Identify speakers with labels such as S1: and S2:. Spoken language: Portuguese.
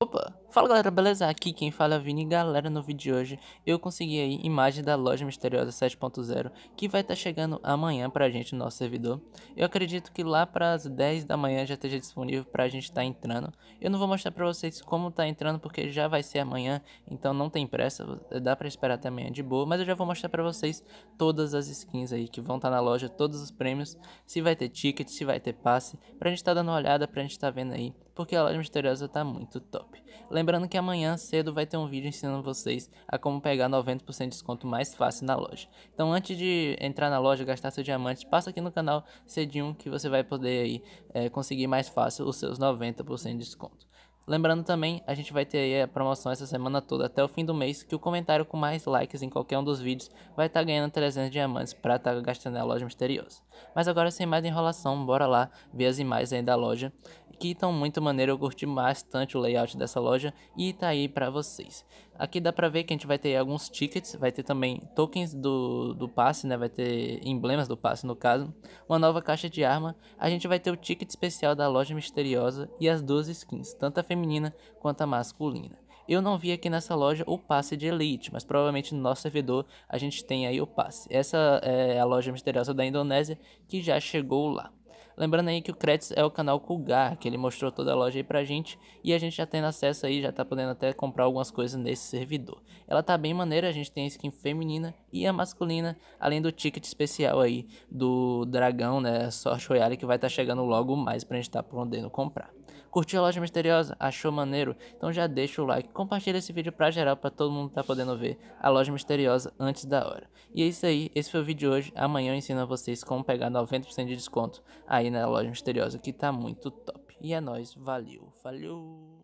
S1: Gruppe Fala galera, beleza? Aqui quem fala é o Vini. Galera, no vídeo de hoje eu consegui aí imagem da loja misteriosa 7.0 que vai estar tá chegando amanhã pra gente no nosso servidor. Eu acredito que lá pras 10 da manhã já esteja disponível pra gente estar tá entrando. Eu não vou mostrar pra vocês como tá entrando porque já vai ser amanhã, então não tem pressa, dá pra esperar até amanhã de boa, mas eu já vou mostrar pra vocês todas as skins aí que vão estar tá na loja, todos os prêmios, se vai ter ticket, se vai ter passe, pra gente estar tá dando uma olhada, pra gente estar tá vendo aí, porque a loja misteriosa tá muito top. Lembra Lembrando que amanhã cedo vai ter um vídeo ensinando vocês a como pegar 90% de desconto mais fácil na loja. Então antes de entrar na loja, gastar seu diamante, passa aqui no canal cedinho que você vai poder aí, é, conseguir mais fácil os seus 90% de desconto. Lembrando também, a gente vai ter a promoção essa semana toda até o fim do mês, que o comentário com mais likes em qualquer um dos vídeos vai estar tá ganhando 300 diamantes para estar tá gastando na loja misteriosa. Mas agora sem mais enrolação, bora lá ver as imagens aí da loja, que estão muito maneiro, eu curti bastante o layout dessa loja e tá aí para vocês. Aqui dá pra ver que a gente vai ter alguns tickets, vai ter também tokens do, do passe, né? Vai ter emblemas do passe no caso. Uma nova caixa de arma. A gente vai ter o ticket especial da loja misteriosa e as duas skins, tanto a feminina quanto a masculina. Eu não vi aqui nessa loja o passe de Elite, mas provavelmente no nosso servidor a gente tem aí o passe. Essa é a loja misteriosa da Indonésia que já chegou lá. Lembrando aí que o Credits é o canal Kulgar, que ele mostrou toda a loja aí pra gente e a gente já tendo acesso aí, já tá podendo até comprar algumas coisas nesse servidor. Ela tá bem maneira, a gente tem a skin feminina e a masculina, além do ticket especial aí do dragão, né, Sorte Royale, que vai estar tá chegando logo mais pra gente tá podendo comprar. Curtiu a loja misteriosa? Achou maneiro? Então já deixa o like, compartilha esse vídeo pra geral, pra todo mundo tá podendo ver a loja misteriosa antes da hora. E é isso aí, esse foi o vídeo de hoje, amanhã eu ensino a vocês como pegar 90% de desconto aí na loja misteriosa que tá muito top. E é nóis, valeu, valeu!